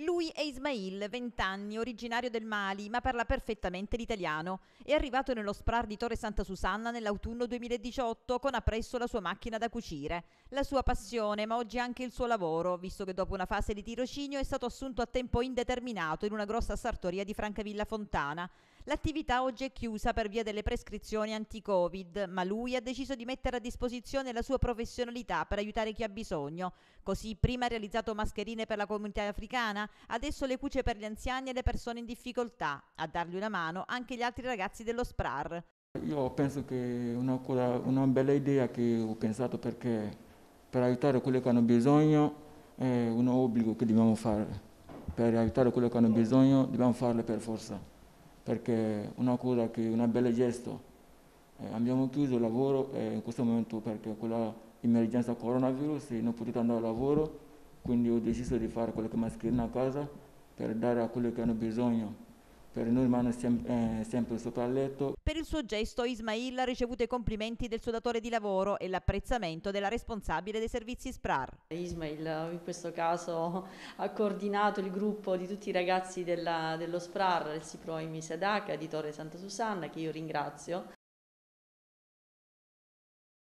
Lui è Ismail, 20 anni, originario del Mali, ma parla perfettamente l'italiano. È arrivato nello SPRAR di Torre Santa Susanna nell'autunno 2018 con appresso la sua macchina da cucire. La sua passione, ma oggi anche il suo lavoro, visto che dopo una fase di tirocinio è stato assunto a tempo indeterminato in una grossa sartoria di Francavilla Fontana. L'attività oggi è chiusa per via delle prescrizioni anti-Covid, ma lui ha deciso di mettere a disposizione la sua professionalità per aiutare chi ha bisogno. Così prima ha realizzato mascherine per la comunità africana, adesso le cuce per gli anziani e le persone in difficoltà. A dargli una mano anche gli altri ragazzi dello SPRAR. Io penso che è una, una, bella idea che ho pensato perché per aiutare quelli che hanno bisogno è un obbligo che dobbiamo fare. Per aiutare quelli che hanno bisogno dobbiamo farlo per forza, perché è una cosa che è un bel gesto. Eh, abbiamo chiuso il lavoro eh, in questo momento perché con l'emergenza coronavirus non potete andare al lavoro quindi ho deciso di fare quello che mi ha scritto a casa per dare a quelli che hanno bisogno per noi rimanere sem eh, sempre sotto il letto. Per il suo gesto Ismail ha ricevuto i complimenti del suo datore di lavoro e l'apprezzamento della responsabile dei servizi SPRAR. Ismail in questo caso ha coordinato il gruppo di tutti i ragazzi della, dello SPRAR, il SIPRO in Misadaka di Torre Santa Susanna, che io ringrazio